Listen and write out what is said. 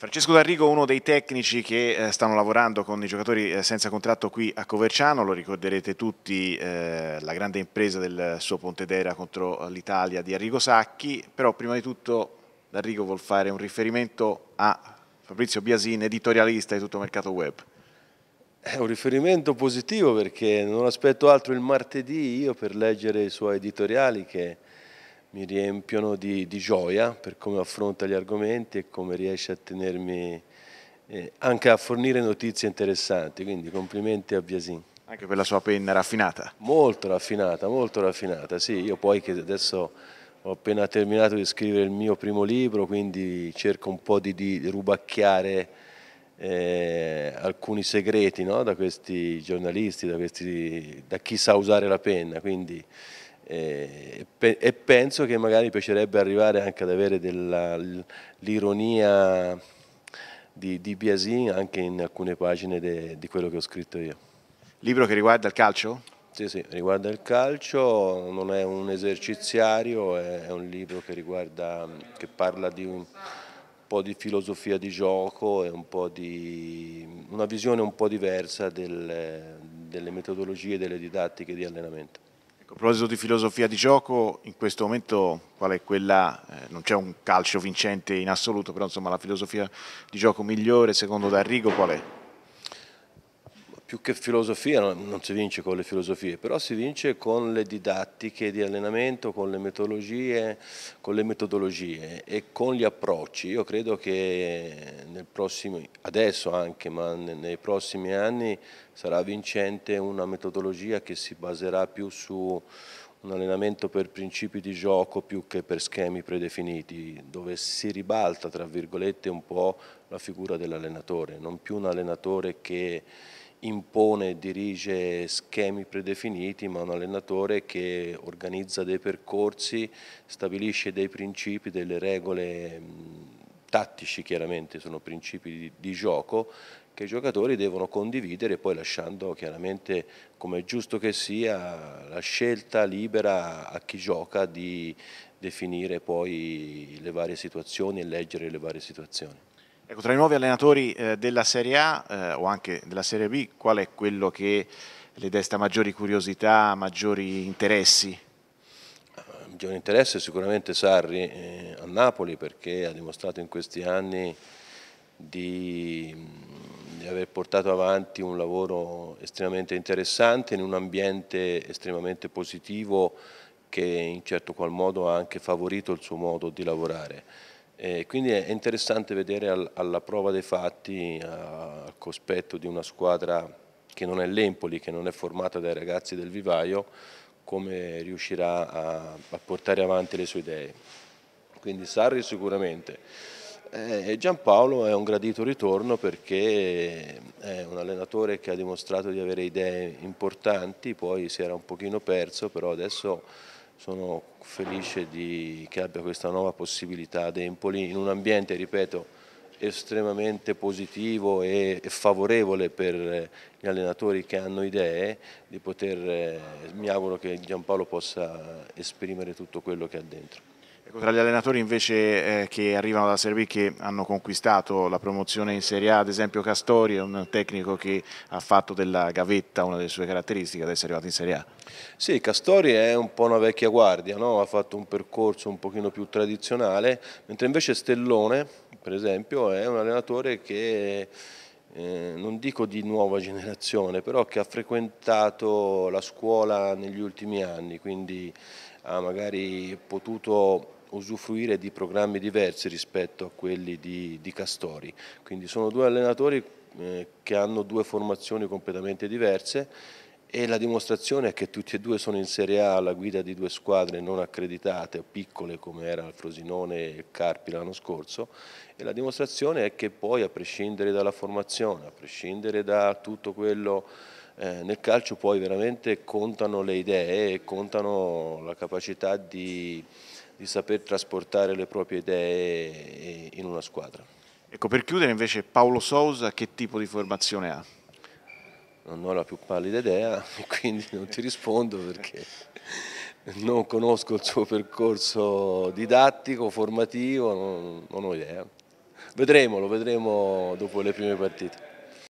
Francesco D'Arrigo, uno dei tecnici che eh, stanno lavorando con i giocatori eh, senza contratto qui a Coverciano, lo ricorderete tutti, eh, la grande impresa del suo Pontedera contro l'Italia di Arrigo Sacchi, però prima di tutto D'Arrigo vuol fare un riferimento a Fabrizio Biasin, editorialista di tutto il Mercato Web. È un riferimento positivo perché non aspetto altro il martedì io per leggere i suoi editoriali che mi riempiono di, di, gioia per come affronta gli argomenti e come riesce a tenermi eh, anche a fornire notizie interessanti, quindi complimenti a Biasin. Anche per la sua penna raffinata. Molto raffinata, molto raffinata, sì, io poi che adesso ho appena terminato di scrivere il mio primo libro, quindi cerco un po' di, di rubacchiare eh, alcuni segreti no? da questi giornalisti, da, questi, da chi sa usare la penna, quindi eh, e, penso che magari piacerebbe arrivare anche ad avere l'ironia di, di Biasin anche in alcune pagine de, di quello che ho scritto io. Libro che riguarda il calcio? Sì, sì, riguarda il calcio, non è un eserciziario, è, un libro che, riguarda, che parla di un po' di filosofia di gioco e un di, una visione un po' diversa del, delle metodologie e delle didattiche di allenamento. Ecco, a proposito di filosofia di gioco, in questo momento qual è quella? Eh, non c'è un calcio vincente in assoluto, però insomma la filosofia di gioco migliore secondo D'Arrigo qual è? più che filosofia, non si vince con le filosofie, però si vince con le didattiche di allenamento, con le metodologie, con le metodologie e con gli approcci. Io credo che nel prossimo, adesso anche, ma nei prossimi anni sarà vincente una metodologia che si baserà più su un allenamento per principi di gioco più che per schemi predefiniti, dove si ribalta, tra virgolette, un po' la figura dell'allenatore, non più un allenatore che impone e dirige schemi predefiniti, ma un allenatore che organizza dei percorsi, stabilisce dei principi, delle regole tattici chiaramente, sono principi di, di gioco che i giocatori devono condividere poi lasciando chiaramente come è giusto che sia la scelta libera a chi gioca di definire poi le varie situazioni e leggere le varie situazioni. Ecco, tra i nuovi allenatori eh, della Serie A eh, o anche della Serie B, qual è quello che le desta maggiori curiosità, maggiori interessi? Il eh, Maggiore interesse è sicuramente Sarri eh, a Napoli perché ha dimostrato in questi anni di, di aver portato avanti un lavoro estremamente interessante in un ambiente estremamente positivo che in certo qual modo ha anche favorito il suo modo di lavorare. E eh, quindi è interessante vedere al, alla prova dei fatti, a, al cospetto di una squadra che non è l'Empoli, che non è formata dai ragazzi del vivaio, come riuscirà a, a portare avanti le sue idee. Quindi Sarri sicuramente. Eh, e Giampaolo è un gradito ritorno perché è un allenatore che ha dimostrato di avere idee importanti, poi si era un pochino perso, però adesso sono felice di, che abbia questa nuova possibilità ad Empoli in un ambiente, ripeto, estremamente positivo e favorevole per eh, gli allenatori che hanno idee di poter, eh, mi auguro che Giampaolo possa esprimere tutto quello che ha dentro. Ecco, tra gli allenatori invece eh, che arrivano da Serie B che hanno conquistato la promozione in Serie A, ad esempio Castori è un tecnico che ha fatto della gavetta una delle sue caratteristiche ad essere arrivato in Serie A. Sì, Castori è un po' una vecchia guardia, no? ha fatto un percorso un pochino più tradizionale, mentre invece Stellone per esempio è un allenatore che eh, non dico di nuova generazione, però che ha frequentato la scuola negli ultimi anni, quindi ha magari potuto usufruire di programmi diversi rispetto a quelli di, di Castori. Quindi sono due allenatori eh, che hanno due formazioni completamente diverse e la dimostrazione è che tutti e due sono in Serie A alla guida di due squadre non accreditate o piccole come era il Frosinone e il Carpi l'anno scorso e la dimostrazione è che poi a prescindere dalla formazione, a prescindere da tutto quello eh, nel calcio poi veramente contano le idee e contano la capacità di di saper trasportare le proprie idee in una squadra. Ecco, per chiudere invece Paolo Sousa che tipo di formazione ha? Non ho la più pallida idea, quindi non ti rispondo perché non conosco il suo percorso didattico, formativo, non, ho idea. Vedremo, lo vedremo dopo le prime partite.